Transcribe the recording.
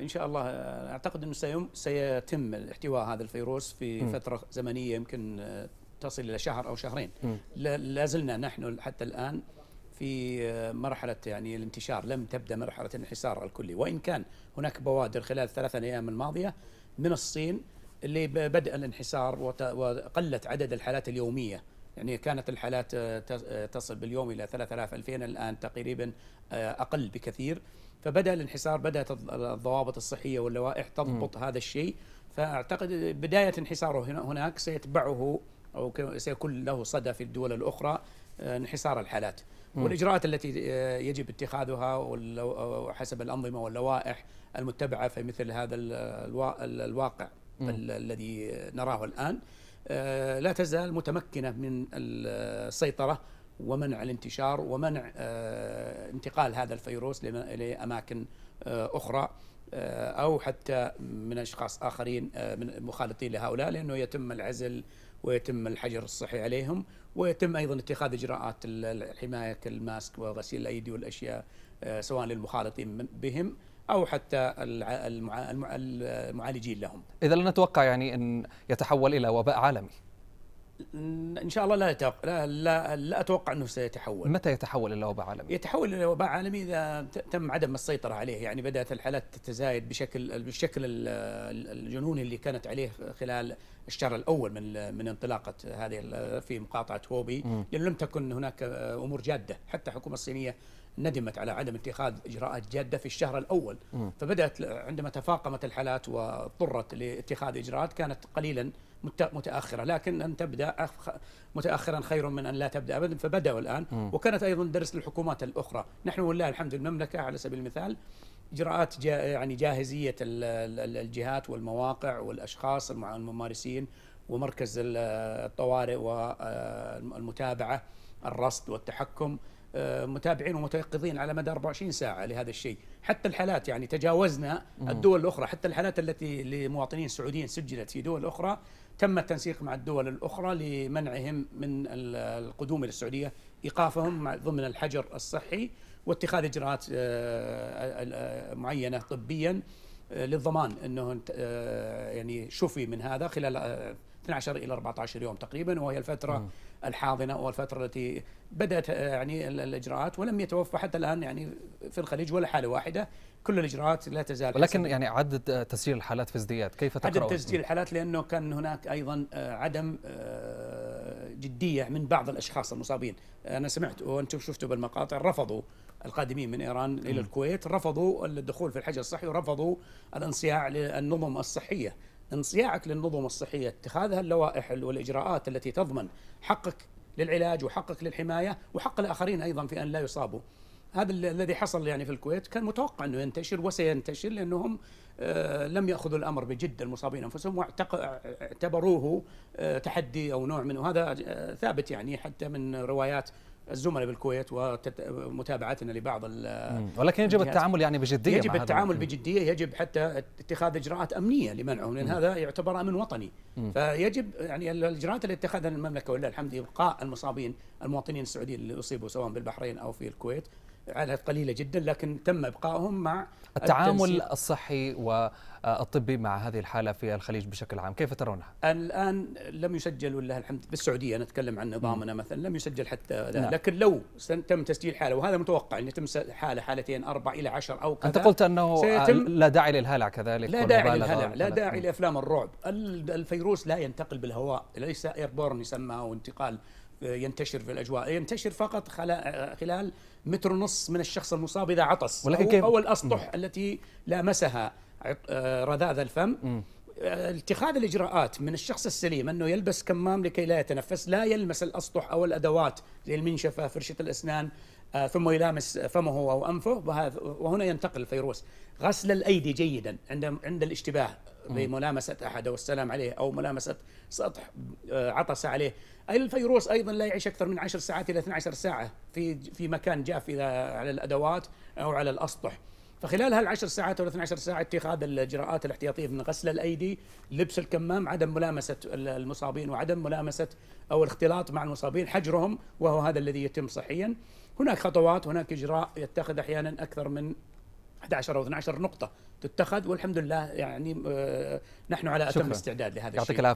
ان شاء الله اعتقد انه سيتم احتواء هذا الفيروس في م. فتره زمنيه يمكن آه، تصل الى شهر او شهرين لا زلنا نحن حتى الان في آه، مرحله يعني الانتشار لم تبدا مرحله الانحسار الكلي وان كان هناك بوادر خلال ثلاثة ايام الماضيه من الصين اللي بدا الانحسار وقلت عدد الحالات اليوميه يعني كانت الحالات آه، آه، تصل باليوم إلى 3000 2000 الآن تقريبا آه، أقل بكثير فبدأ الانحسار بدأت الضوابط الصحية واللوائح تضبط م. هذا الشيء فأعتقد بداية انحساره هناك سيتبعه أو سيكون له صدى في الدول الأخرى انحسار الحالات والإجراءات التي يجب اتخاذها حسب الأنظمة واللوائح المتبعة في مثل هذا الواقع الذي نراه الآن آه، لا تزال متمكنة من السيطرة ومنع الانتشار ومنع آه، انتقال هذا الفيروس لأماكن آه، أخرى أو حتى من أشخاص آخرين من مخالطين لهؤلاء لأنه يتم العزل ويتم الحجر الصحي عليهم ويتم أيضا اتخاذ إجراءات الحماية كالماسك وغسيل الأيدي والأشياء سواء للمخالطين بهم او حتى المعالجين لهم. اذا لا نتوقع يعني ان يتحول الى وباء عالمي. ان شاء الله لا أتوقع لا, لا, لا اتوقع انه سيتحول. متى يتحول الى وباء عالمي؟ يتحول الى وباء عالمي اذا تم عدم السيطره عليه، يعني بدات الحالات تتزايد بشكل بالشكل الجنوني اللي كانت عليه خلال الشهر الاول من من انطلاقه هذه في مقاطعه هوبي لان لم تكن هناك امور جاده، حتى الحكومه الصينيه ندمت على عدم اتخاذ اجراءات جاده في الشهر الاول م. فبدات عندما تفاقمت الحالات واضطرت لاتخاذ اجراءات كانت قليلا متاخره لكن ان تبدا متاخرا خير من ان لا تبدا ابدا فبداوا الان م. وكانت ايضا درس للحكومات الاخرى نحن والله الحمد المملكه على سبيل المثال اجراءات جا يعني جاهزيه الجهات والمواقع والاشخاص الممارسين ومركز الطوارئ والمتابعه الرصد والتحكم آه، متابعين ومتيقظين على مدى 24 ساعه لهذا الشيء، حتى الحالات يعني تجاوزنا الدول الاخرى، حتى الحالات التي لمواطنين سعوديين سجلت في دول اخرى تم التنسيق مع الدول الاخرى لمنعهم من القدوم الى السعوديه، ايقافهم ضمن الحجر الصحي واتخاذ اجراءات آه، آه، معينه طبيا للضمان انه يعني شفي من هذا خلال 12 الى 14 يوم تقريبا وهي الفتره م. الحاضنه او الفتره التي بدات يعني الاجراءات ولم يتوفى حتى الان يعني في الخليج ولا حاله واحده كل الاجراءات لا تزال ولكن حسن. يعني عدد تسجيل الحالات في ازدياد كيف تقرأ عدد تسجيل الحالات لانه كان هناك ايضا آه، عدم آه، جديه من بعض الاشخاص المصابين انا سمعت وانتم شفتوا بالمقاطع رفضوا القادمين من ايران م. الى الكويت رفضوا الدخول في الحجر الصحي ورفضوا الانصياع للنظم الصحيه انصياعك للنظم الصحية اتخاذها اللوائح والإجراءات التي تضمن حقك للعلاج وحقك للحماية وحق الآخرين أيضا في أن لا يصابوا هذا الذي حصل يعني في الكويت كان متوقع انه ينتشر وسينتشر لانهم آه، لم ياخذوا الامر بجد المصابين انفسهم واعتبروه آه، تحدي او نوع منه هذا آه، ثابت يعني حتى من روايات الزملاء بالكويت ومتابعتنا لبعض ولكن يجب التعامل يعني بجديه يجب التعامل بجديه يجب حتى اتخاذ اجراءات امنيه لمنعهم لان هذا يعتبر امن وطني فيجب يعني الاجراءات اللي اتخذها المملكه ولله الحمد ابقاء المصابين المواطنين السعوديين اللي اصيبوا سواء بالبحرين او في الكويت على قليله جدا لكن تم ابقائهم مع التعامل التنسيق. الصحي والطبي مع هذه الحاله في الخليج بشكل عام كيف ترونها الان لم يسجل ولله الحمد بالسعوديه نتكلم عن نظامنا مثلا لم يسجل حتى لا. نعم. لكن لو تم تسجيل حاله وهذا متوقع ان يتم حاله حالتين اربع الى عشر او كذا انت قلت انه سيتم لا داعي للهلع كذلك لا داعي للهلع لا داعي لافلام الرعب الفيروس لا ينتقل بالهواء ليس ايربورن يسمى او انتقال ينتشر في الاجواء ينتشر فقط خلال متر ونص من الشخص المصاب اذا عطس ولكن أو, كيف؟ او الاسطح مم. التي لامسها آه، رذاذ الفم مم. اتخاذ الاجراءات من الشخص السليم انه يلبس كمام لكي لا يتنفس لا يلمس الاسطح او الادوات زي المنشفه فرشه الاسنان آه، ثم يلامس فمه او انفه وهنا ينتقل الفيروس غسل الايدي جيدا عند عند الاشتباه بملامسة أحد أو السلام عليه أو ملامسة سطح آه، عطس عليه الفيروس أيضا لا يعيش أكثر من 10 ساعات إلى 12 ساعة في في مكان جاف إذا على الأدوات أو على الأسطح فخلال هالعشر ساعات أو 12 ساعة اتخاذ الإجراءات الاحتياطية من غسل الأيدي لبس الكمام عدم ملامسة المصابين وعدم ملامسة أو الاختلاط مع المصابين حجرهم وهو هذا الذي يتم صحيا هناك خطوات هناك إجراء يتخذ أحيانا أكثر من 11 او 12 نقطه تتخذ والحمد لله يعني آه، نحن على اتم استعداد لهذا الشيء